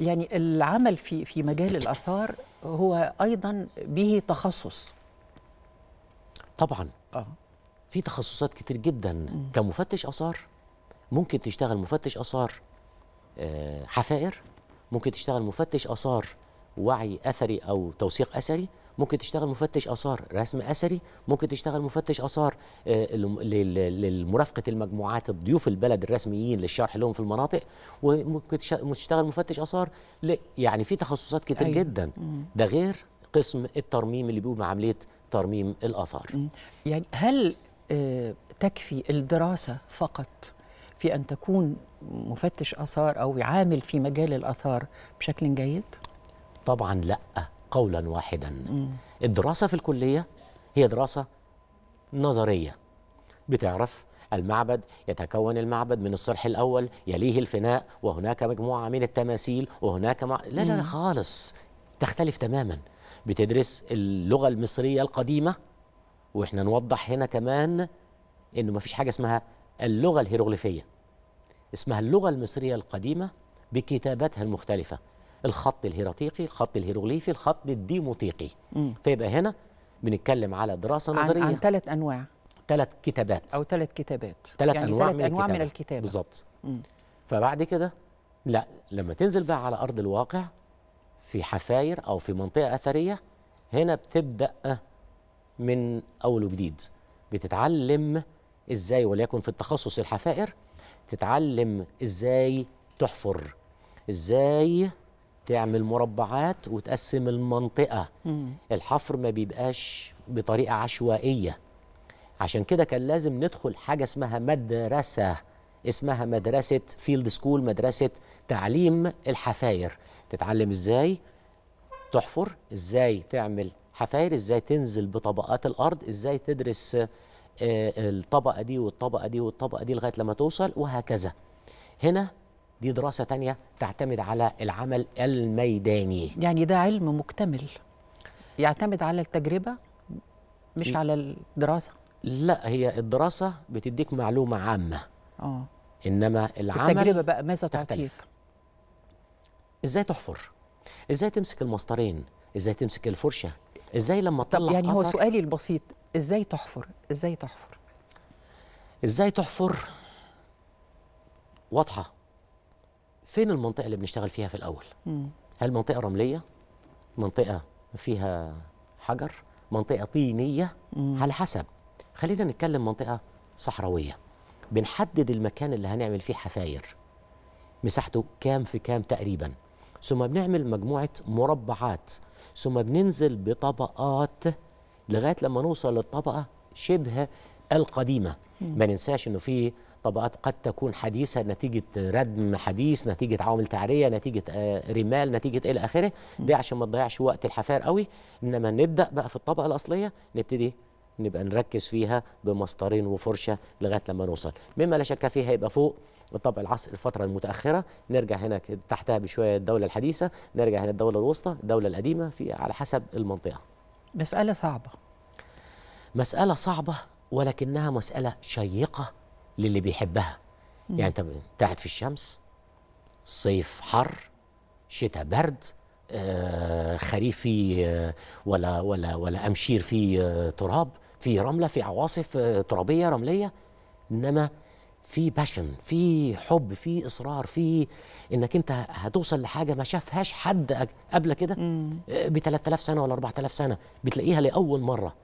يعني العمل في في مجال الاثار هو ايضا به تخصص طبعا اه في تخصصات كتير جدا م. كمفتش اثار ممكن تشتغل مفتش اثار آه، حفائر ممكن تشتغل مفتش اثار وعي اثري او توثيق اثري ممكن تشتغل مفتش اثار رسم اثري ممكن تشتغل مفتش اثار آه، لمرافقه المجموعات ضيوف البلد الرسميين للشرح لهم في المناطق وممكن تشتغل مفتش اثار يعني في تخصصات كتير أيوة. جدا ده غير قسم الترميم اللي بيقوم عمليه ترميم الاثار يعني هل آه، تكفي الدراسه فقط في ان تكون مفتش اثار او عامل في مجال الاثار بشكل جيد طبعا لا قولا واحدا الدراسة في الكلية هي دراسة نظرية بتعرف المعبد يتكون المعبد من الصرح الأول يليه الفناء وهناك مجموعة من التماثيل وهناك مع... لا لا لا خالص تختلف تماما بتدرس اللغة المصرية القديمة وإحنا نوضح هنا كمان إنه ما فيش حاجة اسمها اللغة الهيروغليفية اسمها اللغة المصرية القديمة بكتاباتها المختلفة الخط الهيراتيقي الخط الهيروغليفي الخط الديموتيقي فيبقى هنا بنتكلم على دراسه نظريه عن, عن ثلاث انواع ثلاث كتابات او ثلاث كتابات ثلاث يعني انواع, من, أنواع الكتابة. من الكتابه بالظبط فبعد كده لا لما تنزل بقى على ارض الواقع في حفاير او في منطقه اثريه هنا بتبدا من اول وجديد بتتعلم ازاي وليكن في التخصص الحفائر تتعلم ازاي تحفر ازاي تعمل مربعات وتقسم المنطقة مم. الحفر ما بيبقاش بطريقة عشوائية عشان كده كان لازم ندخل حاجة اسمها مدرسة اسمها مدرسة فيلد سكول مدرسة تعليم الحفاير تتعلم ازاي تحفر ازاي تعمل حفاير ازاي تنزل بطبقات الارض ازاي تدرس آه، الطبقة دي والطبقة دي والطبقة دي لغاية لما توصل وهكذا هنا دي دراسة تانية تعتمد على العمل الميداني يعني ده علم مكتمل يعتمد على التجربة مش على الدراسة لا هي الدراسة بتديك معلومة عامة اه إنما العمل التجربة بقى ماذا تختلف إزاي تحفر إزاي تمسك المسطرين إزاي تمسك الفرشة إزاي لما تطلع يعني هو سؤالي البسيط إزاي تحفر إزاي تحفر إزاي تحفر واضحة فين المنطقه اللي بنشتغل فيها في الاول مم. هل منطقه رمليه منطقه فيها حجر منطقه طينيه مم. على حسب خلينا نتكلم منطقه صحراويه بنحدد المكان اللي هنعمل فيه حفاير مساحته كام في كام تقريبا ثم بنعمل مجموعه مربعات ثم بننزل بطبقات لغايه لما نوصل للطبقه شبه القديمه مم. ما ننساش انه في طبقات قد تكون حديثة نتيجة ردم حديث نتيجة عوامل تعرية نتيجة آه، رمال نتيجة إلى آخره ده عشان ما تضيعش وقت الحفار قوي إنما نبدأ بقى في الطبقة الأصلية نبتدي نبقى نركز فيها بمسطرين وفرشة لغاية لما نوصل مما لا شك فيه هيبقى فوق طبع العصر الفترة المتأخرة نرجع هنا تحتها بشوية الدولة الحديثة نرجع هنا الدولة الوسطى الدولة القديمة في على حسب المنطقة مسألة صعبة مسألة صعبة ولكنها مسألة شيقة للي بيحبها يعني انت قاعد في الشمس صيف حر شتاء برد آه خريف فيه آه ولا ولا ولا امشير فيه آه تراب في رمله في عواصف آه، ترابيه رمليه انما في باشن في حب في اصرار في انك انت هتوصل لحاجه ما شافهاش حد قبل كده آه، ب 3000 سنه ولا 4000 سنه بتلاقيها لاول مره